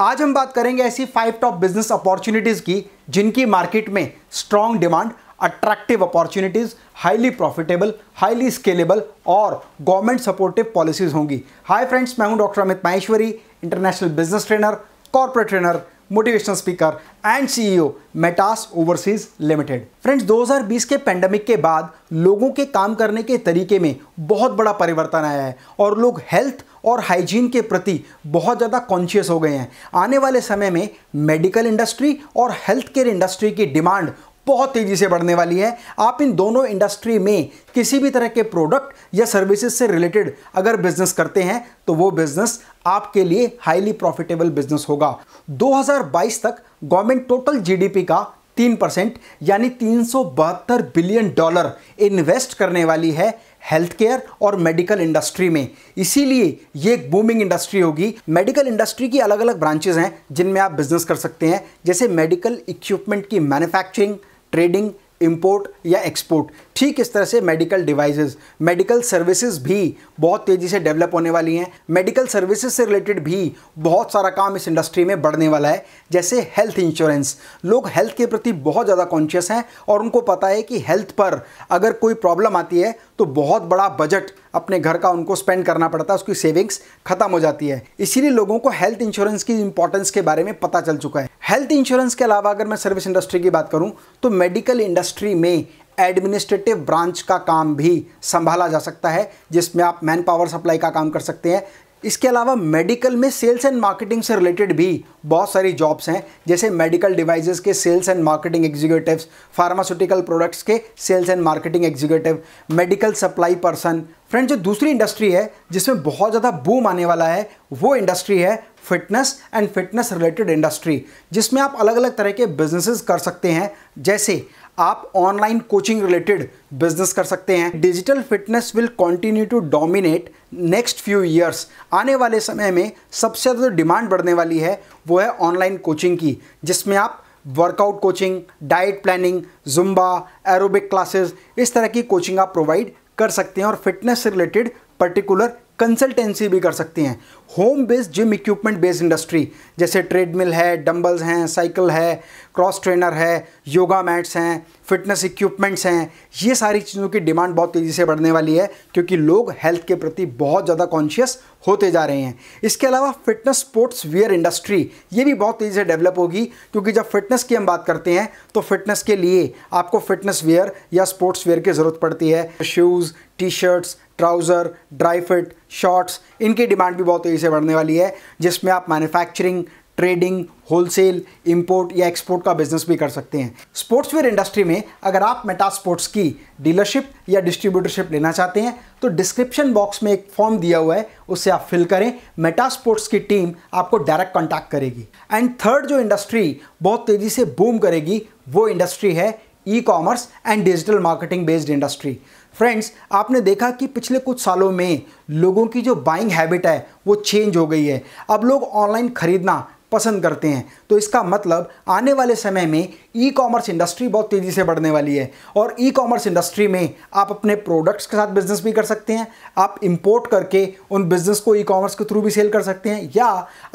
आज हम बात करेंगे ऐसी फाइव टॉप बिजनेस अपॉर्चुनिटीज़ की जिनकी मार्केट में strong demand attractive opportunities highly profitable highly scalable और गवर्नमेंट सपोर्टिव पॉलिसीज़ होंगी हाय फ्रेंड्स मैं हूं doctor Amit Maheshwari international business trainer corporate trainer motivational speaker and CEO Metas overseas limited friends 2020 के pandemic के बाद लोगों के काम करने के तरीके में बहुत बड़ा परिवर्तन आया है और लोग हेल्थ और हाइजीन के प्रति बहुत ज़्यादा कॉन्शियस हो गए हैं आने वाले समय में मेडिकल इंडस्ट्री और हेल्थ केयर इंडस्ट्री की डिमांड बहुत तेज़ी से बढ़ने वाली है आप इन दोनों इंडस्ट्री में किसी भी तरह के प्रोडक्ट या सर्विसेज से रिलेटेड अगर बिजनेस करते हैं तो वो बिजनेस आपके लिए हाईली प्रॉफिटेबल बिजनेस होगा 2022 तक गवर्नमेंट टोटल जीडीपी का तीन परसेंट यानी तीन बिलियन डॉलर इन्वेस्ट करने वाली है हेल्थ केयर और मेडिकल इंडस्ट्री में इसीलिए ये एक बूमिंग इंडस्ट्री होगी मेडिकल इंडस्ट्री की अलग अलग ब्रांचेज हैं जिनमें आप बिजनेस कर सकते हैं जैसे मेडिकल इक्विपमेंट की मैन्युफैक्चरिंग ट्रेडिंग इम्पोर्ट या एक्सपोर्ट ठीक इस तरह से मेडिकल डिवाइसेस मेडिकल सर्विसेज भी बहुत तेज़ी से डेवलप होने वाली हैं मेडिकल सर्विसेज से रिलेटेड भी बहुत सारा काम इस इंडस्ट्री में बढ़ने वाला है जैसे हेल्थ इंश्योरेंस लोग हेल्थ के प्रति बहुत ज़्यादा कॉन्शियस हैं और उनको पता है कि हेल्थ पर अगर कोई प्रॉब्लम आती है तो बहुत बड़ा बजट अपने घर का उनको स्पेंड करना पड़ता है उसकी सेविंग्स खत्म हो जाती है इसीलिए लोगों को हेल्थ इंश्योरेंस की इंपॉर्टेंस के बारे में पता चल चुका है हेल्थ इंश्योरेंस के अलावा अगर मैं सर्विस इंडस्ट्री की बात करूं तो मेडिकल इंडस्ट्री में एडमिनिस्ट्रेटिव ब्रांच का काम भी संभाला जा सकता है जिसमें आप मैन पावर सप्लाई का काम कर सकते हैं इसके अलावा मेडिकल में सेल्स एंड मार्केटिंग से रिलेटेड भी बहुत सारी जॉब्स हैं जैसे मेडिकल डिवाइसेस के sales and marketing executives pharmaceutical products के sales and marketing executive medical supply person friend जो दूसरी इंडस्ट्री है जिसमें बहुत ज़्यादा बूम आने वाला है वो इंडस्ट्री है fitness and fitness related industry जिसमें आप अलग अलग तरह के बिजनेसेस कर सकते हैं जैसे आप ऑनलाइन कोचिंग रिलेटेड बिजनेस कर सकते हैं digital fitness will continue to dominate next few years आने वाले समय में सबसे ज़्यादा तो डिमांड बढ़ने वाली है वो है ऑनलाइन कोचिंग की जिसमें आप workout coaching diet planning Zumba aerobic classes इस तरह की कोचिंग आप प्रोवाइड कर सकते हैं और फिटनेस रिलेटेड पर्टिकुलर कंसल्टेंसी भी कर सकते हैं home based gym equipment based industry जैसे ट्रेडमिल है डंबल्स हैं साइकिल है क्रॉस ट्रेनर है योगा मैट्स हैं फिटनेस इक्विपमेंट्स हैं ये सारी चीज़ों की डिमांड बहुत तेज़ी से बढ़ने वाली है क्योंकि लोग हेल्थ के प्रति बहुत ज़्यादा कॉन्शियस होते जा रहे हैं इसके अलावा फिटनेस स्पोर्ट्स वियर इंडस्ट्री ये भी बहुत तेज़ी से डेवलप होगी क्योंकि जब फिटनेस की हम बात करते हैं तो फिटनेस के लिए आपको फिटनेस वियर या स्पोर्ट्स वेयर की ज़रूरत पड़ती है shoes T shirts trouser dry fit shorts इनकी डिमांड भी बहुत तेज़ी से बढ़ने वाली है जिसमें आप मैन्युफैक्चरिंग ट्रेडिंग होलसेल इंपोर्ट या एक्सपोर्ट का बिजनेस भी कर सकते हैं स्पोर्ट्सवेयर इंडस्ट्री में अगर आप मेटा स्पोर्ट्स की डीलरशिप या डिस्ट्रीब्यूटरशिप लेना चाहते हैं तो डिस्क्रिप्शन बॉक्स में एक फॉर्म दिया हुआ है उससे आप फिल करें मेटा स्पोर्ट्स की टीम आपको डायरेक्ट कॉन्टैक्ट करेगी एंड थर्ड जो इंडस्ट्री बहुत तेज़ी से बूम करेगी वो इंडस्ट्री है e commerce and digital marketing based industry friends आपने देखा कि पिछले कुछ सालों में लोगों की जो बाइंग हैबिट है वो चेंज हो गई है अब लोग ऑनलाइन खरीदना पसंद करते हैं तो इसका मतलब आने वाले समय में ई कॉमर्स इंडस्ट्री बहुत तेज़ी से बढ़ने वाली है और ई कॉमर्स इंडस्ट्री में आप अपने प्रोडक्ट्स के साथ बिजनेस भी कर सकते हैं आप इंपोर्ट करके उन बिजनेस को ई कॉमर्स के थ्रू भी सेल कर सकते हैं या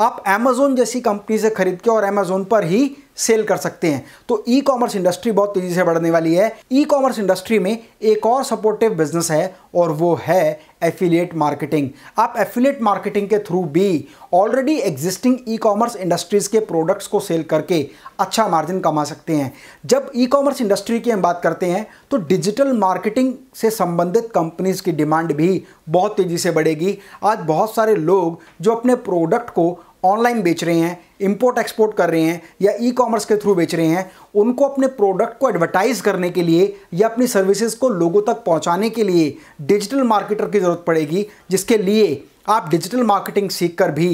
आप अमेज़ोन जैसी कंपनी से खरीद के और अमेज़ोन पर ही सेल कर सकते हैं तो ई कॉमर्स इंडस्ट्री बहुत तेज़ी से बढ़ने वाली है ई कॉमर्स इंडस्ट्री में एक और सपोर्टिव बिजनेस है और वो है एफिलिएट मार्केटिंग आप एफिलिएट मार्केटिंग के थ्रू भी already existing e commerce industries के प्रोडक्ट्स को सेल करके अच्छा मार्जिन कमा सकते हैं जब ई कॉमर्स इंडस्ट्री की हम बात करते हैं तो डिजिटल मार्केटिंग से संबंधित कंपनीज़ की डिमांड भी बहुत तेज़ी से बढ़ेगी आज बहुत सारे लोग जो अपने प्रोडक्ट को ऑनलाइन बेच रहे हैं इंपोर्ट एक्सपोर्ट कर रहे हैं या ई कॉमर्स के थ्रू बेच रहे हैं उनको अपने प्रोडक्ट को एडवर्टाइज़ करने के लिए या अपनी सर्विसेज को लोगों तक पहुंचाने के लिए डिजिटल मार्केटर की ज़रूरत पड़ेगी जिसके लिए आप डिजिटल मार्केटिंग सीख कर भी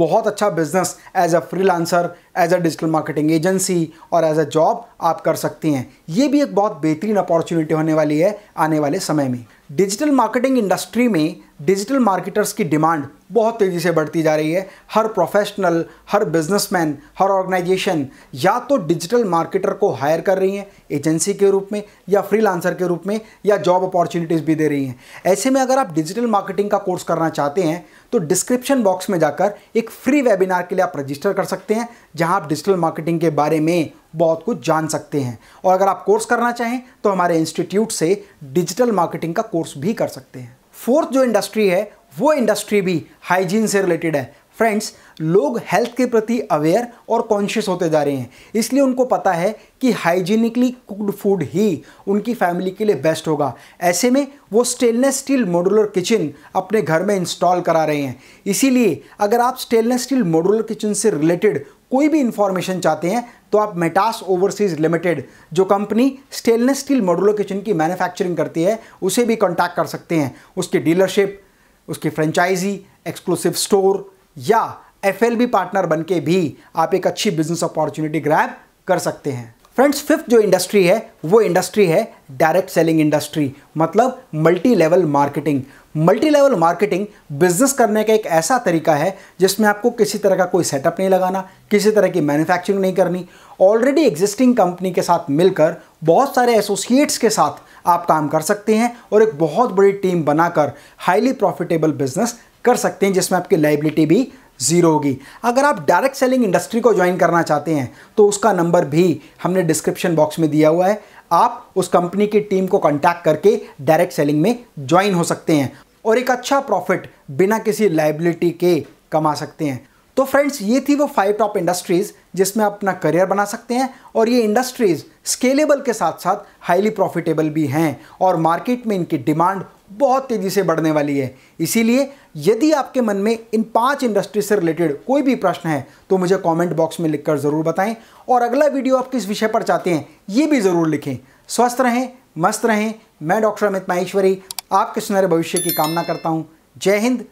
बहुत अच्छा business as a freelancer as a digital marketing agency और एज अ जॉब आप कर सकती हैं ये भी एक बहुत बेहतरीन अपॉर्चुनिटी होने वाली है आने वाले समय में डिजिटल मार्केटिंग इंडस्ट्री में डिजिटल मार्केटर्स की डिमांड बहुत तेज़ी से बढ़ती जा रही है हर प्रोफेशनल हर बिजनेसमैन हर ऑर्गेनाइजेशन या तो डिजिटल मार्केटर को हायर कर रही हैं एजेंसी के रूप में या फ्रीलांसर के रूप में या जॉब अपॉर्चुनिटीज़ भी दे रही हैं ऐसे में अगर आप डिजिटल मार्केटिंग का कोर्स करना चाहते हैं तो डिस्क्रिप्शन बॉक्स में जाकर एक फ्री वेबिनार के लिए आप रजिस्टर कर सकते हैं जहाँ आप डिजिटल मार्केटिंग के बारे में बहुत कुछ जान सकते हैं और अगर आप कोर्स करना चाहें तो हमारे इंस्टीट्यूट से डिजिटल मार्केटिंग का कोर्स भी कर सकते हैं फोर्थ जो इंडस्ट्री है वो इंडस्ट्री भी हाइजीन से रिलेटेड है फ्रेंड्स लोग हेल्थ के प्रति अवेयर और कॉन्शियस होते जा रहे हैं इसलिए उनको पता है कि हाइजीनिकली कुकड फूड ही उनकी फैमिली के लिए बेस्ट होगा ऐसे में वो स्टेनलेस स्टील मॉडुलर किचन अपने घर में इंस्टॉल करा रहे हैं इसीलिए अगर आप स्टेनलेस स्टील मॉडुलर किचन से रिलेटेड कोई भी इन्फॉर्मेशन चाहते हैं तो आप मेटास ओवरसीज लिमिटेड जो company stainless steel modular kitchen की मैन्युफैक्चरिंग करती है उसे भी कॉन्टैक्ट कर सकते हैं उसकी डीलरशिप उसकी फ्रेंचाइजी एक्सक्लूसिव स्टोर या एफ पार्टनर बन के भी आप एक अच्छी बिजनेस अपॉर्चुनिटी ग्रैब कर सकते हैं फ्रेंड्स फिफ्थ जो इंडस्ट्री है वो इंडस्ट्री है डायरेक्ट सेलिंग इंडस्ट्री मतलब multi level marketing multi level marketing business करने का एक ऐसा तरीका है जिसमें आपको किसी तरह का कोई सेटअप नहीं लगाना किसी तरह की मैन्युफैक्चरिंग नहीं करनी ऑलरेडी एग्जिस्टिंग कंपनी के साथ मिलकर बहुत सारे एसोसिएट्स के साथ आप काम कर सकते हैं और एक बहुत बड़ी टीम बनाकर हाईली प्रॉफिटेबल बिजनेस कर सकते हैं जिसमें आपकी लाइबिलिटी भी ज़ीरो होगी अगर आप डायरेक्ट सेलिंग इंडस्ट्री को ज्वाइन करना चाहते हैं तो उसका नंबर भी हमने डिस्क्रिप्शन बॉक्स में दिया हुआ है आप उस कंपनी की टीम को कॉन्टैक्ट करके डायरेक्ट सेलिंग में ज्वाइन हो सकते हैं और एक अच्छा प्रॉफिट बिना किसी लाइबिलिटी के कमा सकते हैं तो फ्रेंड्स ये थी वो फाइव टॉप इंडस्ट्रीज़ जिसमें आप अपना करियर बना सकते हैं और ये इंडस्ट्रीज़ स्केलेबल के साथ साथ हाईली प्रॉफिटेबल भी हैं और मार्केट में इनकी डिमांड बहुत तेज़ी से बढ़ने वाली है इसीलिए यदि आपके मन में इन पांच इंडस्ट्री से रिलेटेड कोई भी प्रश्न है तो मुझे कमेंट बॉक्स में लिखकर ज़रूर बताएं और अगला वीडियो आप किस विषय पर चाहते हैं ये भी ज़रूर लिखें स्वस्थ रहें मस्त रहें मैं डॉक्टर अमित माहेश्वरी आपके सुनहरे भविष्य की कामना करता हूँ जय हिंद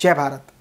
जय भारत